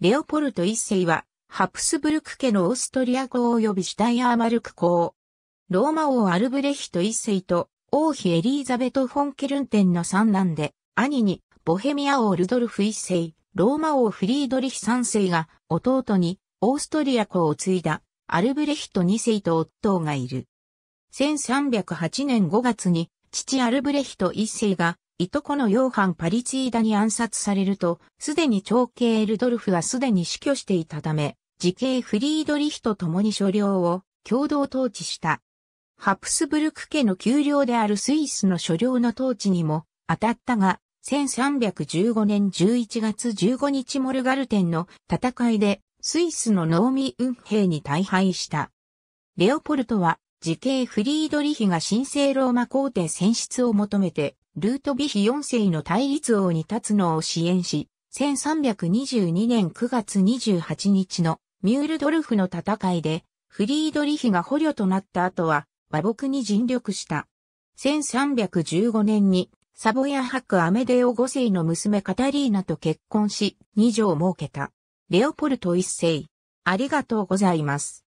レオポルト一世は、ハプスブルク家のオーストリア公及びシュタイアーマルク公。ローマ王アルブレヒト一世と王妃エリーザベト・フォンケルンテンの三男で、兄にボヘミア王ルドルフ一世、ローマ王フリードリヒ三世が弟にオーストリア公を継いだアルブレヒト二世と夫がいる。1308年5月に父アルブレヒト一世がいとこのヨーハン・パリチーダに暗殺されると、すでに長兄エルドルフはすでに死去していたため、時系フリードリヒと共に所領を共同統治した。ハプスブルク家の丘陵であるスイスの所領の統治にも当たったが、1315年11月15日モルガルテンの戦いでスイスの農民運兵に大敗した。レオポルトは時系フリードリヒが神聖ローマ皇帝選出を求めてルートビヒ4世の対立王に立つのを支援し、1322年9月28日のミュールドルフの戦いで、フリードリヒが捕虜となった後は、和睦に尽力した。1315年に、サボヤハク・アメデオ5世の娘カタリーナと結婚し、二女を設けた。レオポルト1世。ありがとうございます。